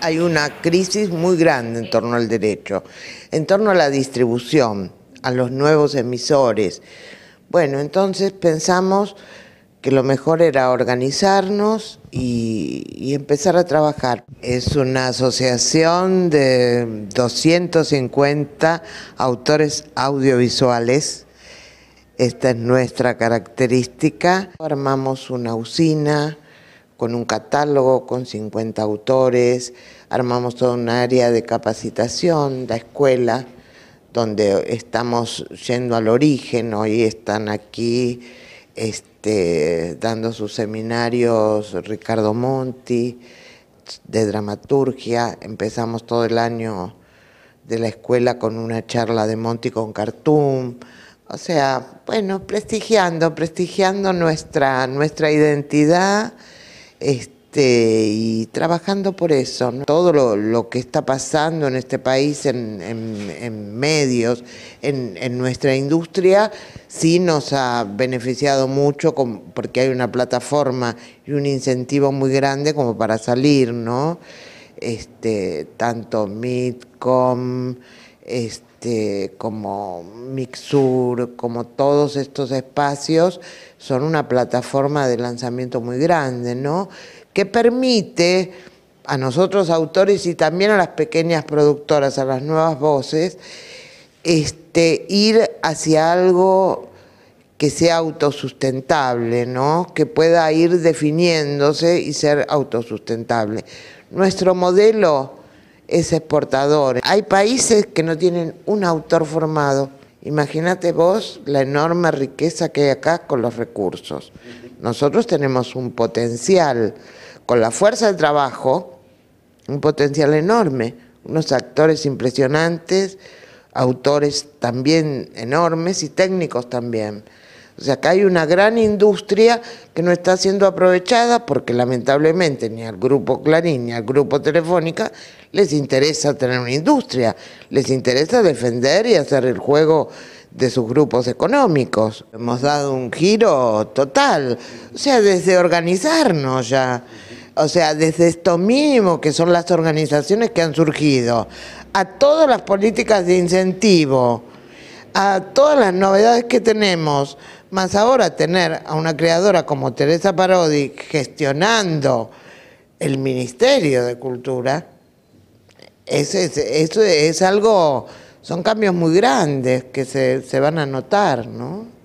hay una crisis muy grande en torno al derecho, en torno a la distribución, a los nuevos emisores. Bueno, entonces pensamos que lo mejor era organizarnos y, empezar a trabajar. Es una asociación de 250 autores audiovisuales. Esta es nuestra característica. Armamos una usina con un catálogo, con 50 autores, armamos toda un área de capacitación, la escuela, donde estamos yendo al origen, hoy están aquí este, dando sus seminarios Ricardo Monti, de dramaturgia, empezamos todo el año de la escuela con una charla de Monti con Cartoon, o sea, bueno, prestigiando, prestigiando nuestra, nuestra identidad, este, y trabajando por eso. Todo lo, que está pasando en este país, en, medios, en, nuestra industria, sí nos ha beneficiado mucho porque hay una plataforma y un incentivo muy grande como para salir, ¿no? Este, tanto Midcom, este, como Mixur, como todos estos espacios, son una plataforma de lanzamiento muy grande, ¿no? Que permite a nosotros autores y también a las pequeñas productoras, a las nuevas voces, este, ir hacia algo que sea autosustentable, ¿no? que pueda ir definiéndose y ser autosustentable. Nuestro modelo es exportador. Hay países que no tienen un autor formado. Imagínate vos la enorme riqueza que hay acá con los recursos. Nosotros tenemos un potencial, con la fuerza de trabajo, un potencial enorme, unos actores impresionantes, autores también enormes y técnicos también. O sea, que hay una gran industria que no está siendo aprovechada porque lamentablemente ni al grupo Clarín ni al grupo Telefónica les interesa tener una industria, les interesa defender y hacer el juego de sus grupos económicos. Hemos dado un giro total, o sea, desde organizarnos ya, o sea, desde esto mínimo que son las organizaciones que han surgido, a todas las políticas de incentivo a todas las novedades que tenemos, más ahora tener a una creadora como Teresa Parodi gestionando el Ministerio de Cultura, eso es, algo, son cambios muy grandes que se, se van a notar, ¿no?